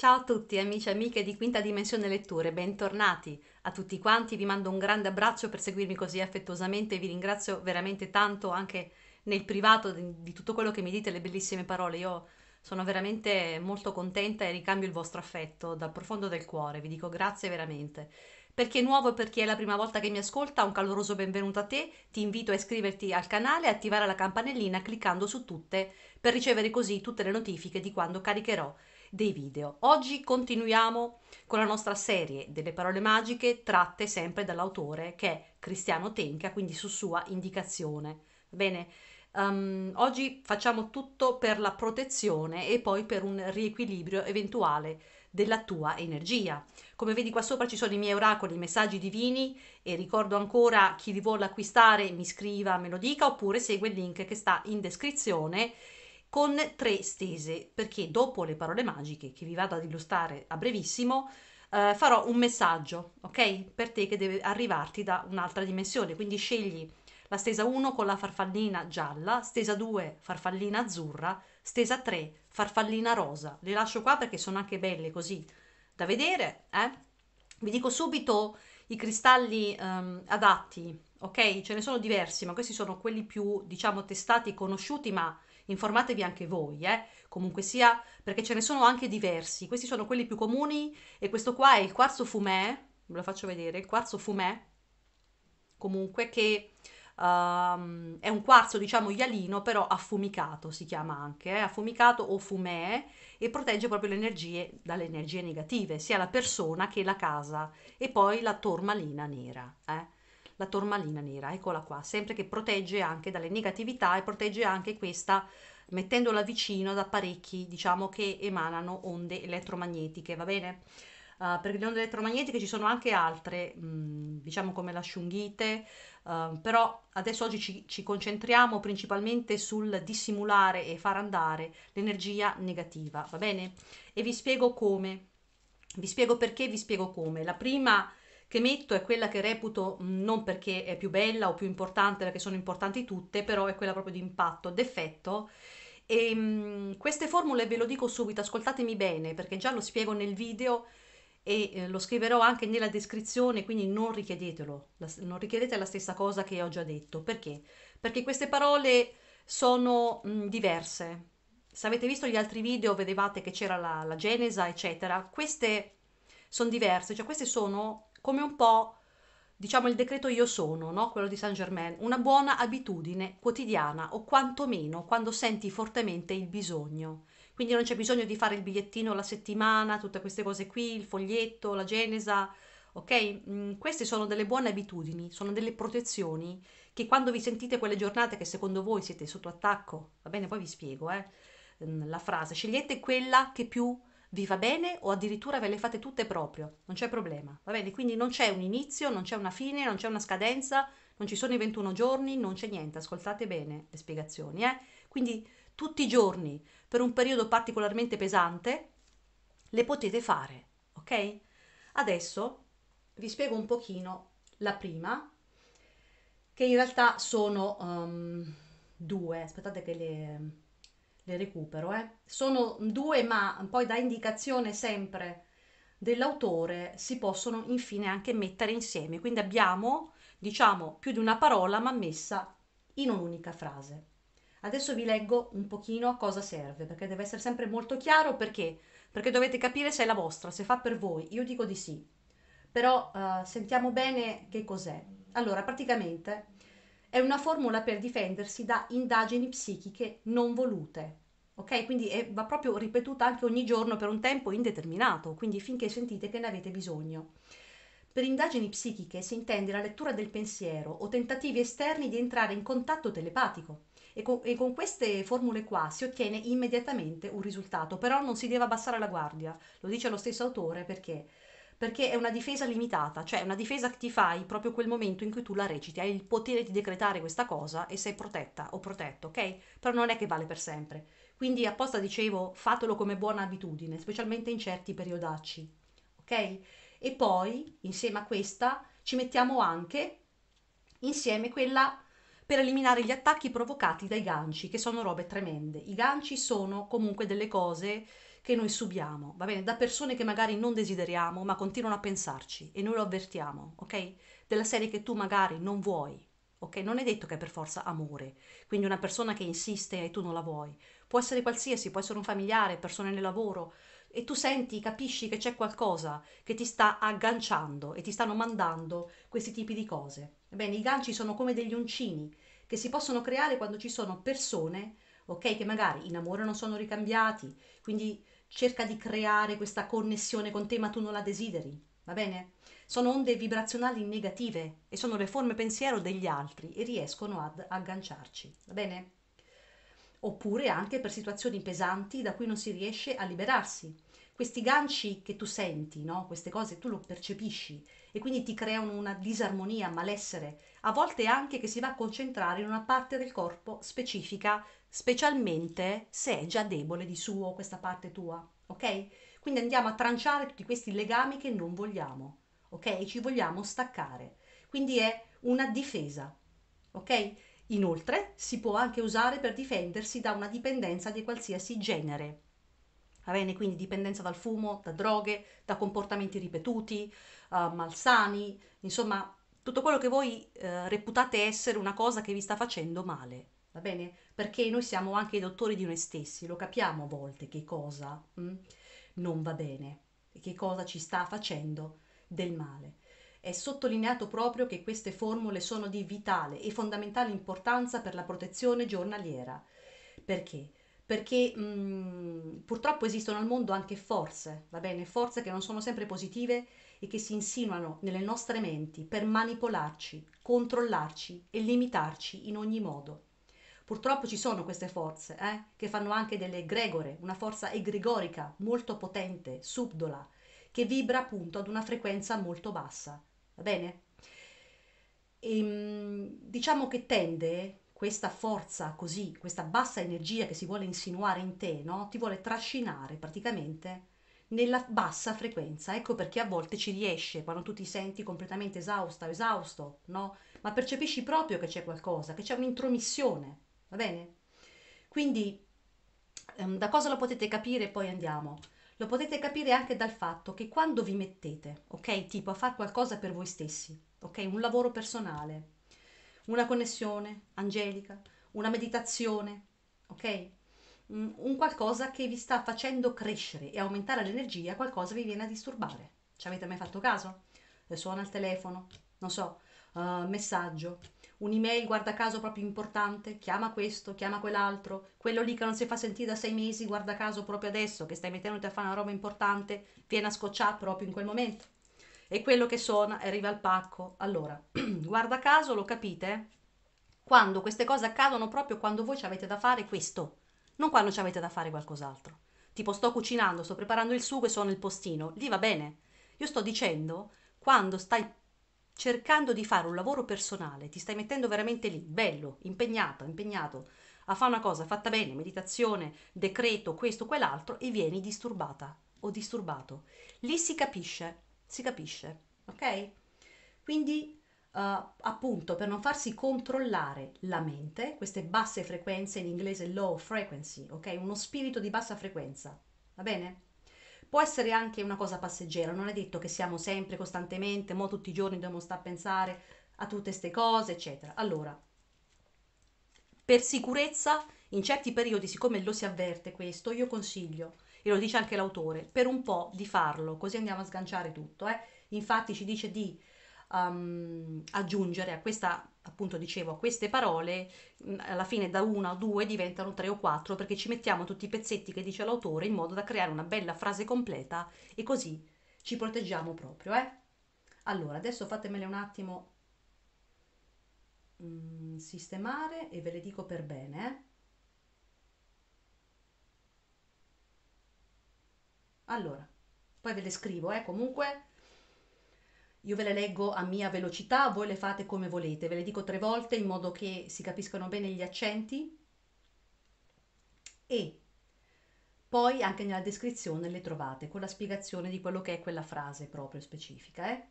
Ciao a tutti amici e amiche di Quinta Dimensione Letture, bentornati a tutti quanti, vi mando un grande abbraccio per seguirmi così affettuosamente, vi ringrazio veramente tanto anche nel privato di tutto quello che mi dite, le bellissime parole, io sono veramente molto contenta e ricambio il vostro affetto dal profondo del cuore, vi dico grazie veramente. Per chi è nuovo e per chi è la prima volta che mi ascolta, un caloroso benvenuto a te. Ti invito a iscriverti al canale e attivare la campanellina cliccando su tutte per ricevere così tutte le notifiche di quando caricherò dei video. Oggi continuiamo con la nostra serie delle parole magiche tratte sempre dall'autore che è Cristiano Tenca, quindi su sua indicazione. Bene, um, oggi facciamo tutto per la protezione e poi per un riequilibrio eventuale della tua energia. Come vedi qua sopra ci sono i miei oracoli, i messaggi divini e ricordo ancora chi li vuole acquistare mi scriva, me lo dica oppure segue il link che sta in descrizione con tre stese, perché dopo le parole magiche che vi vado ad illustrare a brevissimo, eh, farò un messaggio, ok? Per te che deve arrivarti da un'altra dimensione, quindi scegli la stesa 1 con la farfallina gialla, stesa 2 farfallina azzurra, stesa 3 farfallina rosa. Le lascio qua perché sono anche belle così da vedere, eh? Vi dico subito i cristalli um, adatti, ok? Ce ne sono diversi, ma questi sono quelli più, diciamo, testati e conosciuti, ma informatevi anche voi, eh? comunque sia, perché ce ne sono anche diversi, questi sono quelli più comuni e questo qua è il quarzo fumè, ve lo faccio vedere, il quarzo fumè, comunque che um, è un quarzo diciamo ialino però affumicato si chiama anche, eh? affumicato o fumè e protegge proprio le energie dalle energie negative, sia la persona che la casa e poi la tormalina nera. Eh? la tormalina nera, eccola qua, sempre che protegge anche dalle negatività e protegge anche questa mettendola vicino ad apparecchi diciamo che emanano onde elettromagnetiche, va bene? Uh, per le onde elettromagnetiche ci sono anche altre, mh, mm, diciamo come la shungite, uh, ah, però adesso oggi ci, ci, concentriamo principalmente sul dissimulare e far andare l'energia negativa, va bene? E vi spiego come, vi spiego perché, vi spiego come. La prima che metto è quella che reputo mm, non perché è più bella o più importante, perché sono importanti tutte, però è quella proprio di impatto, d'effetto. E, ehm, mh, queste formule ve lo dico subito, ascoltatemi bene perché già lo spiego nel video e eh, lo scriverò anche nella descrizione, quindi non richiedetelo, la, non richiedete la stessa cosa che ho già detto. Perché? Perché queste parole sono mh, mm, diverse. Se avete visto gli altri video vedevate che c'era la, la genesa, eccetera. Queste sono diverse, cioè queste sono come un po' diciamo il decreto io sono, no? quello di Saint Germain, una buona abitudine quotidiana o quantomeno quando senti fortemente il bisogno. Quindi non c'è bisogno di fare il bigliettino la settimana, tutte queste cose qui, il foglietto, la genesa, ok? Mm, queste sono delle buone abitudini, sono delle protezioni che quando vi sentite quelle giornate che secondo voi siete sotto attacco, va bene, poi vi spiego, eh, mm, la frase, scegliete quella che più vi va bene o addirittura ve le fate tutte proprio, non c'è problema, va bene? Quindi non c'è un inizio, non c'è una fine, non c'è una scadenza, non ci sono i 21 giorni, non c'è niente, ascoltate bene le spiegazioni, eh? Quindi tutti i giorni per un periodo particolarmente pesante le potete fare, ok? Adesso vi spiego un pochino la prima, che in realtà sono um, due, aspettate che le le recupero, eh. sono due ma poi da indicazione sempre dell'autore si possono infine anche mettere insieme, quindi abbiamo diciamo più di una parola ma messa in un'unica frase. Adesso vi leggo un pochino a cosa serve, perché deve essere sempre molto chiaro perché, perché dovete capire se è la vostra, se fa per voi, io dico di sì, però uh, sentiamo bene che cos'è. Allora, praticamente è una formula per difendersi da indagini psichiche non volute. Ok? Quindi è, va proprio ripetuta anche ogni giorno per un tempo indeterminato, quindi finché sentite che ne avete bisogno. Per indagini psichiche si intende la lettura del pensiero o tentativi esterni di entrare in contatto telepatico. E con, e con, queste formule qua si ottiene immediatamente un risultato, però non si deve abbassare la guardia, lo dice lo stesso autore perché perché è una difesa limitata, cioè una difesa che ti fai proprio quel momento in cui tu la reciti, hai il potere di decretare questa cosa e sei protetta o protetto, ok? Però non è che vale per sempre. Quindi apposta dicevo fatelo come buona abitudine, specialmente in certi periodacci, ok? E poi insieme a questa ci mettiamo anche insieme quella per eliminare gli attacchi provocati dai ganci, che sono robe tremende. I ganci sono comunque delle cose che noi subiamo, va bene, da persone che magari non desideriamo ma continuano a pensarci e noi lo avvertiamo, ok? Della serie che tu magari non vuoi, ok? Non è detto che è per forza amore, quindi una persona che insiste e tu non la vuoi, può essere qualsiasi, può essere un familiare, persone nel lavoro, e tu senti, capisci che c'è qualcosa che ti sta agganciando e ti stanno mandando questi tipi di cose. Ebbene, i ganci sono come degli uncini che si possono creare quando ci sono persone, ok, che magari in amore non sono ricambiati, quindi cerca di creare questa connessione con te ma tu non la desideri, va bene? Sono onde vibrazionali negative e sono le forme pensiero degli altri e riescono ad agganciarci, va bene? Oppure anche per situazioni pesanti da cui non si riesce a liberarsi. Questi ganci che tu senti, no? queste cose tu lo percepisci e quindi ti creano una disarmonia, malessere, a volte anche che si va a concentrare in una parte del corpo specifica specialmente se è già debole di suo questa parte tua, ok? Quindi andiamo a tranciare tutti questi legami che non vogliamo, ok? Ci vogliamo staccare. Quindi è una difesa, ok? Inoltre si può anche usare per difendersi da una dipendenza di qualsiasi genere. Va bene, quindi dipendenza dal fumo, da droghe, da comportamenti ripetuti, uh, malsani, insomma, tutto quello che voi uh, reputate essere una cosa che vi sta facendo male va bene? Perché noi siamo anche i dottori di noi stessi, lo capiamo a volte che cosa mh, mm, non va bene e che cosa ci sta facendo del male. È sottolineato proprio che queste formule sono di vitale e fondamentale importanza per la protezione giornaliera. Perché? Perché mh, mm, purtroppo esistono al mondo anche forze, va bene? Forze che non sono sempre positive e che si insinuano nelle nostre menti per manipolarci, controllarci e limitarci in ogni modo. Purtroppo ci sono queste forze eh, che fanno anche delle egregore, una forza egregorica molto potente, subdola, che vibra appunto ad una frequenza molto bassa. Va bene? E, ehm, diciamo che tende questa forza così, questa bassa energia che si vuole insinuare in te, no? ti vuole trascinare praticamente nella bassa frequenza. Ecco perché a volte ci riesce, quando tu ti senti completamente esausta o esausto, no? Ma percepisci proprio che c'è qualcosa, che c'è un'intromissione va bene? Quindi ehm, da cosa lo potete capire poi andiamo? Lo potete capire anche dal fatto che quando vi mettete, ok, tipo a fare qualcosa per voi stessi, ok, un lavoro personale, una connessione angelica, una meditazione, ok? Mm, un qualcosa che vi sta facendo crescere e aumentare l'energia, qualcosa vi viene a disturbare. Ci avete mai fatto caso? Le eh, Suona il telefono, non so, uh, messaggio, un'email guarda caso proprio importante, chiama questo, chiama quell'altro, quello lì che non si fa sentire da sei mesi, guarda caso proprio adesso che stai mettendo a fare una roba importante, viene a scocciare proprio in quel momento. E quello che suona arriva al pacco. Allora, guarda caso lo capite quando queste cose accadono proprio quando voi ci avete da fare questo, non quando ci avete da fare qualcos'altro. Tipo sto cucinando, sto preparando il sugo e suono il postino, lì va bene. Io sto dicendo quando stai cercando di fare un lavoro personale, ti stai mettendo veramente lì, bello, impegnato, impegnato, a fare una cosa fatta bene, meditazione, decreto, questo, quell'altro, e vieni disturbata o disturbato. Lì si capisce, si capisce, ok? Quindi, uh, appunto, per non farsi controllare la mente, queste basse frequenze, in inglese low frequency, ok? Uno spirito di bassa frequenza, va bene? Può essere anche una cosa passeggera, non è detto che siamo sempre, costantemente, mo tutti i giorni dobbiamo stare a pensare a tutte queste cose, eccetera. Allora, per sicurezza, in certi periodi, siccome lo si avverte questo, io consiglio, e lo dice anche l'autore, per un po' di farlo, così andiamo a sganciare tutto. Eh? Infatti ci dice di um, aggiungere a questa appunto dicevo, a queste parole mm, alla fine da una o due diventano tre o quattro perché ci mettiamo tutti i pezzetti che dice l'autore in modo da creare una bella frase completa e così ci proteggiamo proprio, eh? Allora, adesso fatemele un attimo mm, sistemare e ve le dico per bene, eh. Allora, poi ve le scrivo, eh, comunque io ve le leggo a mia velocità, voi le fate come volete. Ve le dico tre volte in modo che si capiscano bene gli accenti e poi anche nella descrizione le trovate con la spiegazione di quello che è quella frase proprio specifica. Eh?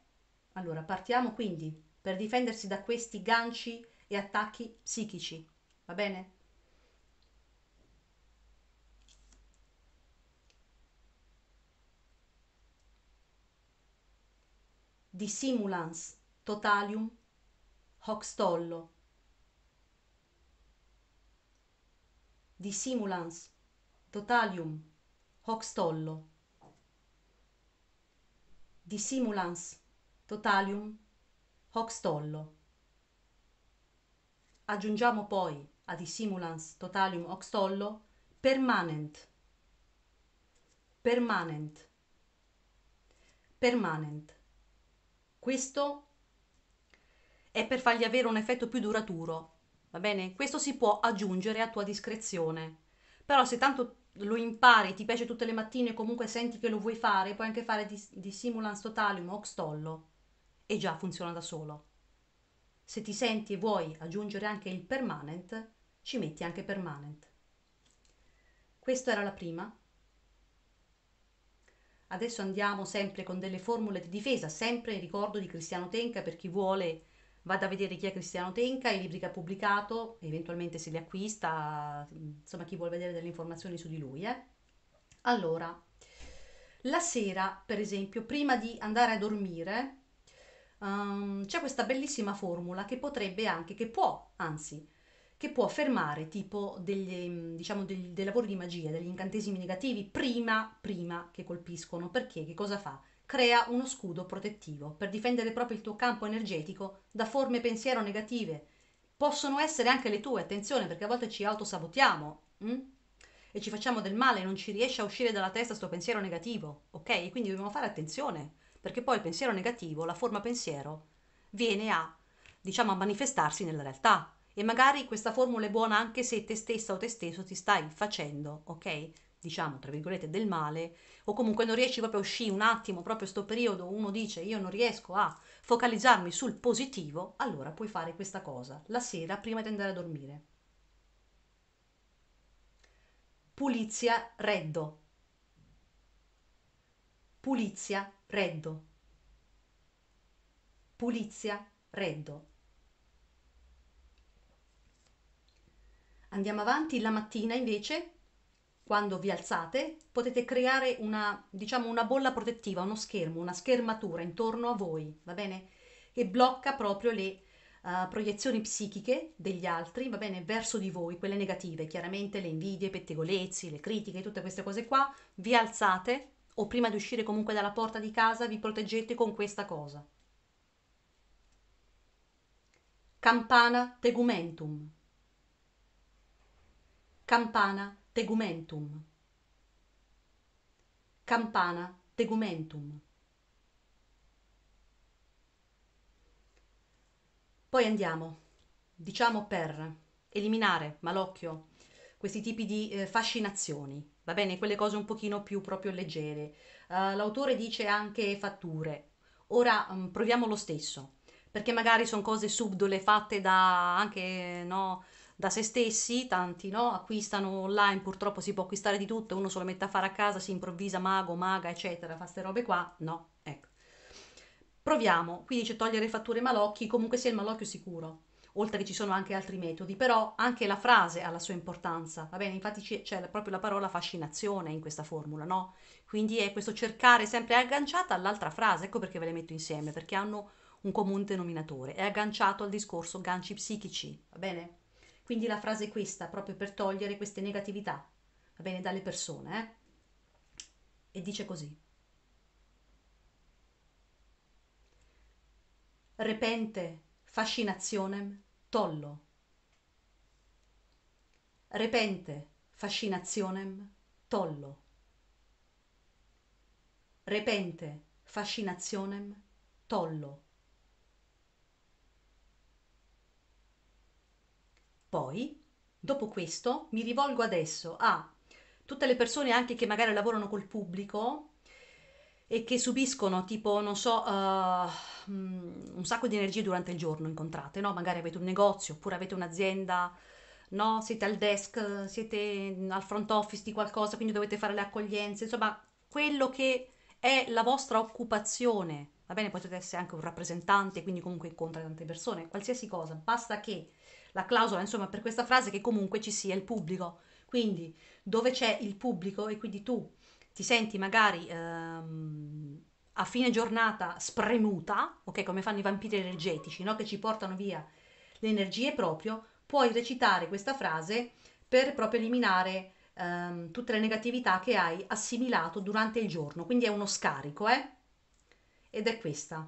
Allora, partiamo quindi per difendersi da questi ganci e attacchi psichici. Va bene? di simulans, totalium, hoxtollo, di simulans, totalium, hoxtollo, di simulans, totalium, hoxtollo. Aggiungiamo poi a di simulans, totalium, hoxtollo, permanent, permanent, permanent. Questo è per fargli avere un effetto più duraturo, va bene? Questo si può aggiungere a tua discrezione. Però se tanto lo impari, ti piace tutte le mattine, comunque senti che lo vuoi fare, puoi anche fare di, di simulans totalium o oxtollo e già funziona da solo. Se ti senti e vuoi aggiungere anche il permanent, ci metti anche permanent. Questa era la prima. Adesso andiamo sempre con delle formule di difesa, sempre in ricordo di Cristiano Tenca per chi vuole vada a vedere chi è Cristiano Tenca, i libri che ha pubblicato, eventualmente se li acquista, insomma chi vuole vedere delle informazioni su di lui. Eh. Allora, la sera, per esempio, prima di andare a dormire, um, c'è questa bellissima formula che potrebbe anche, che può, anzi, che può fermare tipo degli, mm, diciamo, dei, dei lavori di magia, degli incantesimi negativi prima, prima che colpiscono. Perché? Che cosa fa? Crea uno scudo protettivo per difendere proprio il tuo campo energetico da forme pensiero negative. Possono essere anche le tue, attenzione, perché a volte ci autosabotiamo mh? Mm? e ci facciamo del male, non ci riesce a uscire dalla testa questo pensiero negativo, ok? Quindi dobbiamo fare attenzione, perché poi il pensiero negativo, la forma pensiero, viene a, diciamo, a manifestarsi nella realtà, e magari questa formula è buona anche se te stessa o te stesso ti stai facendo, ok? diciamo tra virgolette del male o comunque non riesci proprio a uscire un attimo proprio sto periodo uno dice io non riesco a focalizzarmi sul positivo allora puoi fare questa cosa la sera prima di andare a dormire pulizia reddo pulizia reddo pulizia reddo Andiamo avanti, la mattina invece, quando vi alzate, potete creare una, diciamo, una bolla protettiva, uno schermo, una schermatura intorno a voi, va bene? Che blocca proprio le uh, proiezioni psichiche degli altri, va bene, verso di voi, quelle negative, chiaramente le invidie, i pettegolezzi, le critiche, tutte queste cose qua, vi alzate o prima di uscire comunque dalla porta di casa vi proteggete con questa cosa. Campana tegumentum Campana tegumentum. Campana tegumentum. Poi andiamo, diciamo per eliminare, malocchio, questi tipi di eh, fascinazioni, va bene? Quelle cose un pochino più proprio leggere. Uh, l'autore dice anche fatture. Ora um, proviamo lo stesso, perché magari sono cose subdole fatte da anche, no, da se stessi, tanti no? acquistano online, purtroppo si può acquistare di tutto, uno se lo mette a fare a casa, si improvvisa mago, maga, eccetera, fa ste robe qua, no, ecco. Proviamo, qui dice togliere fatture malocchi, comunque sia il malocchio sicuro, oltre che ci sono anche altri metodi, però anche la frase ha la sua importanza, va bene? Infatti c'è proprio la parola fascinazione in questa formula, no? Quindi è questo cercare sempre agganciata all'altra frase, ecco perché ve le metto insieme, perché hanno un comune denominatore, è agganciato al discorso ganci psichici, va bene? Quindi la frase è questa, proprio per togliere queste negatività, va bene, dalle persone. Eh? E dice così. Repente fascinationem tollo. Repente fascinationem tollo. Repente fascinationem tollo. Poi, dopo questo, mi rivolgo adesso a tutte le persone anche che magari lavorano col pubblico e che subiscono tipo, non so, uh, un sacco di energie durante il giorno incontrate, no? Magari avete un negozio oppure avete un'azienda, no? Siete al desk, siete al front office di qualcosa, quindi dovete fare le accoglienze, insomma, quello che è la vostra occupazione, va bene? Potete essere anche un rappresentante, quindi comunque incontra tante persone, qualsiasi cosa, basta che la clausola, insomma, per questa frase che comunque ci sia il pubblico. Quindi dove c'è il pubblico e quindi tu ti senti magari ehm, a fine giornata spremuta, ok, come fanno i vampiri energetici, no? che ci portano via le energie proprio, puoi recitare questa frase per proprio eliminare ehm, tutte le negatività che hai assimilato durante il giorno. Quindi è uno scarico, eh? Ed è questa.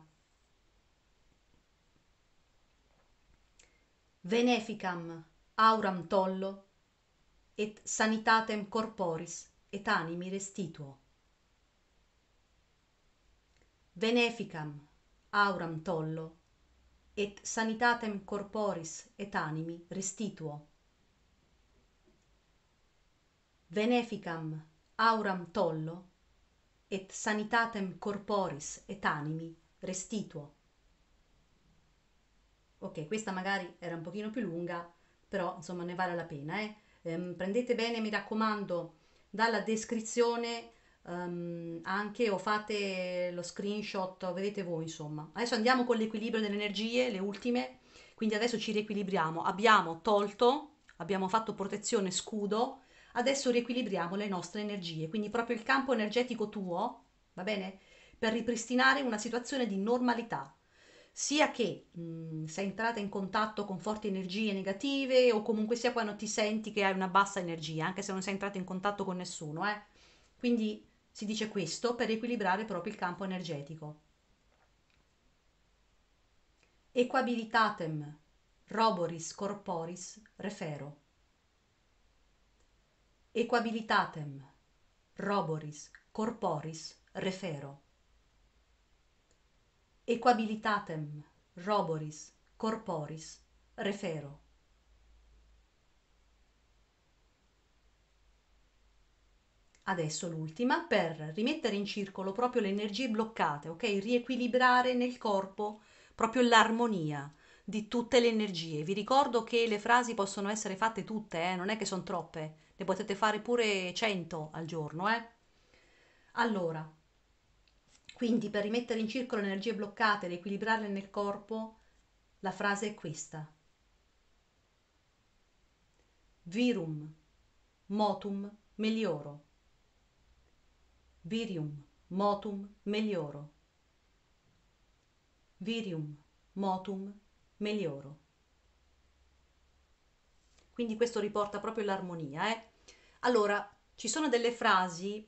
veneficam auram tollo et sanitatem corporis et animi restituo veneficam auram tollo et sanitatem corporis et animi restituo veneficam auram tollo et sanitatem corporis et animi restituo Ok, questa magari era un pochino più lunga, però insomma ne vale la pena. Eh? Ehm, prendete bene, mi raccomando, dalla descrizione um, anche o fate lo screenshot, vedete voi insomma. Adesso andiamo con l'equilibrio delle energie, le ultime, quindi adesso ci riequilibriamo. Abbiamo tolto, abbiamo fatto protezione scudo, adesso riequilibriamo le nostre energie, quindi proprio il campo energetico tuo, va bene? Per ripristinare una situazione di normalità, sia che mh, sei entrata in contatto con forti energie negative o comunque sia quando ti senti che hai una bassa energia, anche se non sei entrata in contatto con nessuno. Eh? Quindi si dice questo per equilibrare proprio il campo energetico. Equabilitatem roboris corporis refero. Equabilitatem roboris corporis refero equabilitatem roboris corporis refero. Adesso l'ultima per rimettere in circolo proprio le energie bloccate, ok? Riequilibrare nel corpo proprio l'armonia di tutte le energie. Vi ricordo che le frasi possono essere fatte tutte, eh? non è che sono troppe, ne potete fare pure 100 al giorno. Eh? Allora, quindi per rimettere in circolo le energie bloccate e riequilibrarle nel corpo, la frase è questa. Virum motum melioro. Virium motum melioro. Virium motum melioro. Quindi questo riporta proprio l'armonia. Eh? Allora, ci sono delle frasi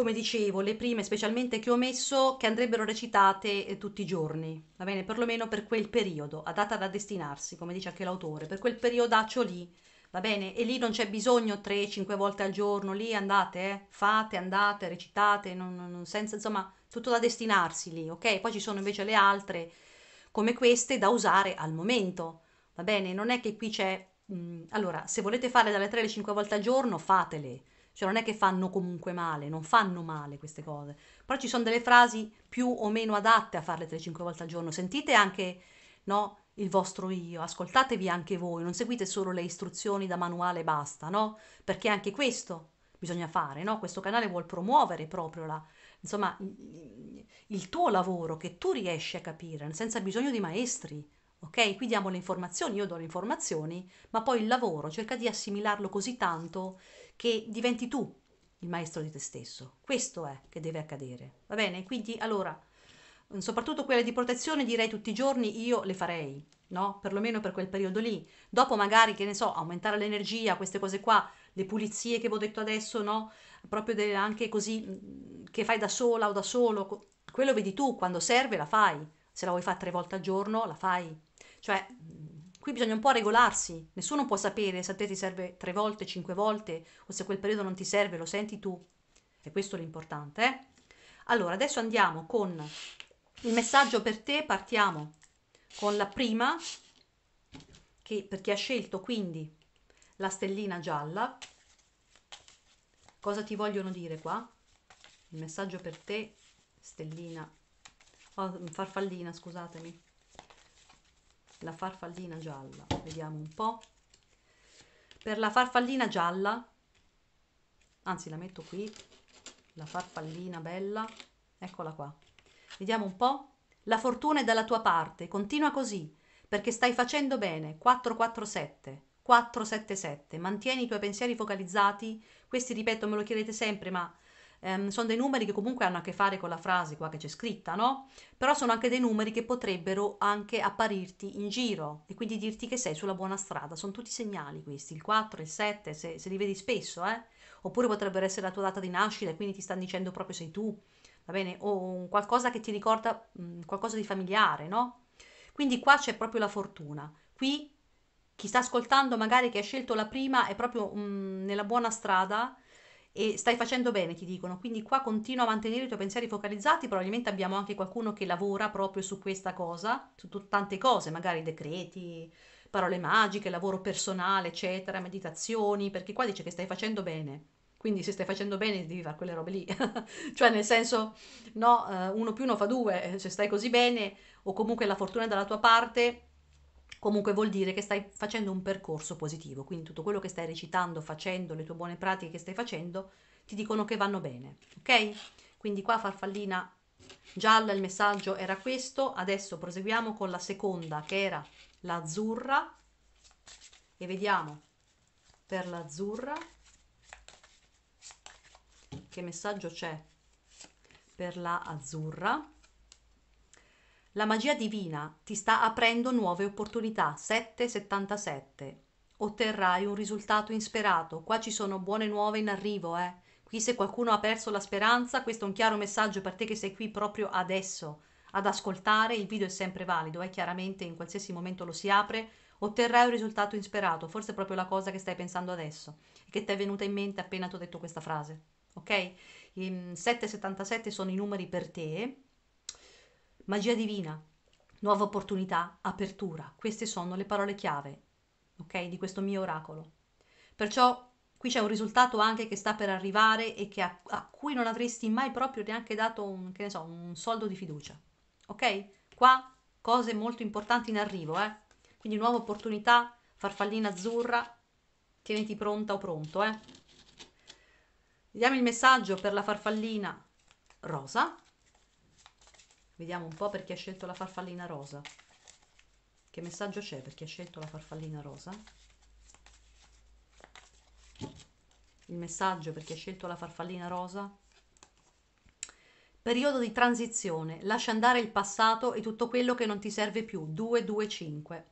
come dicevo, le prime specialmente che ho messo che andrebbero recitate eh, tutti i giorni, va bene? Perlomeno per quel periodo, adatta da destinarsi, come dice anche l'autore, per quel periodaccio lì, va bene? E lì non c'è bisogno 3-5 volte al giorno, lì andate, eh, fate, andate, recitate, non, non, senza, insomma, tutto da destinarsi lì, ok? Poi ci sono invece le altre, come queste, da usare al momento, va bene? Non è che qui c'è... Mh, mm, allora, se volete fare dalle 3 alle 5 volte al giorno, fatele cioè non è che fanno comunque male, non fanno male queste cose. Però ci sono delle frasi più o meno adatte a farle 3-5 volte al giorno. Sentite anche no, il vostro io, ascoltatevi anche voi, non seguite solo le istruzioni da manuale e basta, no? Perché anche questo bisogna fare, no? Questo canale vuol promuovere proprio la, insomma, il tuo lavoro che tu riesci a capire, senza bisogno di maestri, ok? Qui diamo le informazioni, io do le informazioni, ma poi il lavoro cerca di assimilarlo così tanto che diventi tu il maestro di te stesso. Questo è che deve accadere. Va bene? Quindi allora, mm, soprattutto quelle di protezione, direi tutti i giorni io le farei, no? Perlomeno per quel periodo lì. Dopo magari, che ne so, aumentare l'energia, queste cose qua, le pulizie che vi ho detto adesso, no? Proprio delle, anche così mm, che fai da sola o da solo, quello vedi tu, quando serve la fai. Se la vuoi fare tre volte al giorno, la fai. Cioè, mm, Qui bisogna un po' regolarsi, nessuno può sapere se a te ti serve tre volte, cinque volte o se quel periodo non ti serve, lo senti tu. E questo è l'importante. Eh? Allora, adesso andiamo con il messaggio per te, partiamo con la prima, che per chi ha scelto quindi la stellina gialla. Cosa ti vogliono dire qua? Il messaggio per te, stellina, oh, farfallina, scusatemi la farfallina gialla. Vediamo un po'. Per la farfallina gialla, anzi la metto qui, la farfallina bella, eccola qua. Vediamo un po'. La fortuna è dalla tua parte, continua così, perché stai facendo bene. 447, 477, mantieni i tuoi pensieri focalizzati. Questi, ripeto, me lo chiedete sempre, ma ehm, sono dei numeri che comunque hanno a che fare con la frase qua che c'è scritta, no? Però sono anche dei numeri che potrebbero anche apparirti in giro e quindi dirti che sei sulla buona strada. Sono tutti segnali questi, il 4, il 7, se, se li vedi spesso, eh? Oppure potrebbero essere la tua data di nascita e quindi ti stanno dicendo proprio sei tu, va bene? O qualcosa che ti ricorda mh, mm, qualcosa di familiare, no? Quindi qua c'è proprio la fortuna. Qui chi sta ascoltando magari che ha scelto la prima è proprio mh, mm, nella buona strada e stai facendo bene, ti dicono. Quindi qua continua a mantenere i tuoi pensieri focalizzati, probabilmente abbiamo anche qualcuno che lavora proprio su questa cosa, su t- tante cose, magari decreti, parole magiche, lavoro personale, eccetera, meditazioni, perché qua dice che stai facendo bene. Quindi se stai facendo bene devi fare quelle robe lì, cioè nel senso no, eh, uno più uno fa due, eh, se stai così bene o comunque la fortuna è dalla tua parte, comunque vuol dire che stai facendo un percorso positivo, quindi tutto quello che stai recitando, facendo, le tue buone pratiche che stai facendo, ti dicono che vanno bene, ok? Quindi qua farfallina gialla il messaggio era questo, adesso proseguiamo con la seconda che era l'azzurra e vediamo per l'azzurra che messaggio c'è per la azzurra la magia divina ti sta aprendo nuove opportunità. 777. Otterrai un risultato insperato. Qua ci sono buone nuove in arrivo, eh. Qui se qualcuno ha perso la speranza, questo è un chiaro messaggio per te che sei qui proprio adesso ad ascoltare. Il video è sempre valido, eh, chiaramente in qualsiasi momento lo si apre. Otterrai un risultato insperato, forse è proprio la cosa che stai pensando adesso e che ti è venuta in mente appena ti ho detto questa frase. Ok? 777 ehm, sono i numeri per te magia divina, nuova opportunità, apertura. Queste sono le parole chiave, ok, di questo mio oracolo. Perciò qui c'è un risultato anche che sta per arrivare e a, a, cui non avresti mai proprio neanche dato un, che ne so, un soldo di fiducia. Ok? Qua cose molto importanti in arrivo, eh? Quindi nuova opportunità, farfallina azzurra, tieniti pronta o pronto, eh? Vediamo il messaggio per la farfallina rosa. Vediamo un po' per chi ha scelto la farfallina rosa. Che messaggio c'è per chi ha scelto la farfallina rosa? Il messaggio per chi ha scelto la farfallina rosa? Periodo di transizione, lascia andare il passato e tutto quello che non ti serve più. 225.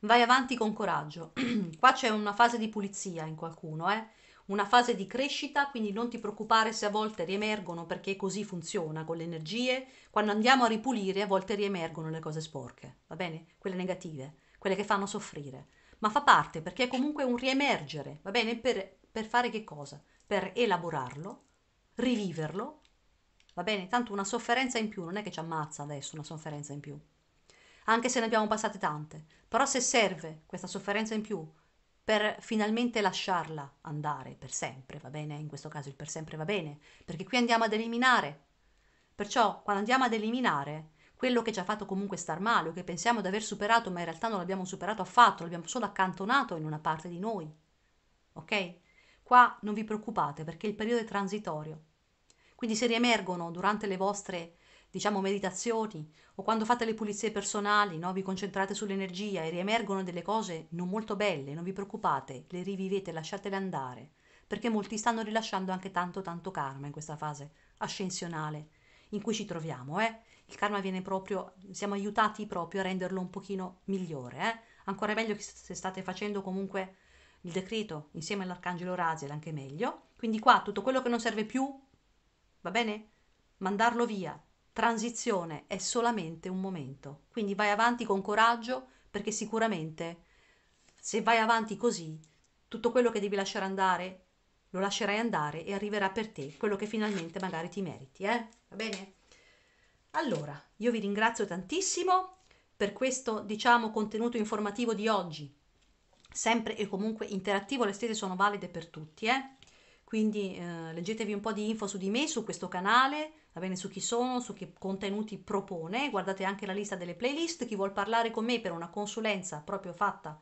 Vai avanti con coraggio. Qua c'è una fase di pulizia in qualcuno, eh? una fase di crescita, quindi non ti preoccupare se a volte riemergono perché così funziona con le energie, quando andiamo a ripulire a volte riemergono le cose sporche, va bene? Quelle negative, quelle che fanno soffrire, ma fa parte perché è comunque un riemergere, va bene? Per, per fare che cosa? Per elaborarlo, riviverlo, va bene? Tanto una sofferenza in più, non è che ci ammazza adesso una sofferenza in più, anche se ne abbiamo passate tante, però se serve questa sofferenza in più per finalmente lasciarla andare per sempre, va bene? In questo caso il per sempre va bene, perché qui andiamo ad eliminare. Perciò quando andiamo ad eliminare quello che ci ha fatto comunque star male o che pensiamo di aver superato, ma in realtà non l'abbiamo superato affatto, l'abbiamo solo accantonato in una parte di noi. Ok? Qua non vi preoccupate perché il periodo è transitorio. Quindi se riemergono durante le vostre diciamo meditazioni o quando fate le pulizie personali, no? vi concentrate sull'energia e riemergono delle cose non molto belle, non vi preoccupate, le rivivete, lasciatele andare, perché molti stanno rilasciando anche tanto tanto karma in questa fase ascensionale in cui ci troviamo, eh? Il karma viene proprio, siamo aiutati proprio a renderlo un pochino migliore, eh? Ancora meglio che se state facendo comunque il decreto insieme all'arcangelo Raziel, anche meglio. Quindi qua tutto quello che non serve più, va bene? Mandarlo via, transizione è solamente un momento. Quindi vai avanti con coraggio perché sicuramente se vai avanti così, tutto quello che devi lasciare andare lo lascerai andare e arriverà per te quello che finalmente magari ti meriti, eh? Va bene? Allora, io vi ringrazio tantissimo per questo, diciamo, contenuto informativo di oggi. Sempre e comunque interattivo, le stelle sono valide per tutti, eh? Quindi eh, leggetevi un po' di info su di me, su questo canale, va bene, su chi sono, su che contenuti propone, guardate anche la lista delle playlist, chi vuol parlare con me per una consulenza proprio fatta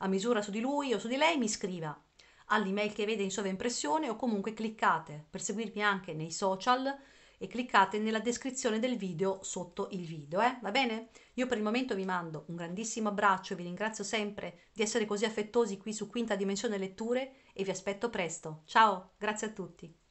a misura su di lui o su di lei mi scriva all'email che vede in sovraimpressione o comunque cliccate per seguirmi anche nei social e cliccate nella descrizione del video sotto il video, eh? va bene? Io per il momento vi mando un grandissimo abbraccio, vi ringrazio sempre di essere così affettosi qui su Quinta Dimensione Letture e vi aspetto presto. Ciao, grazie a tutti.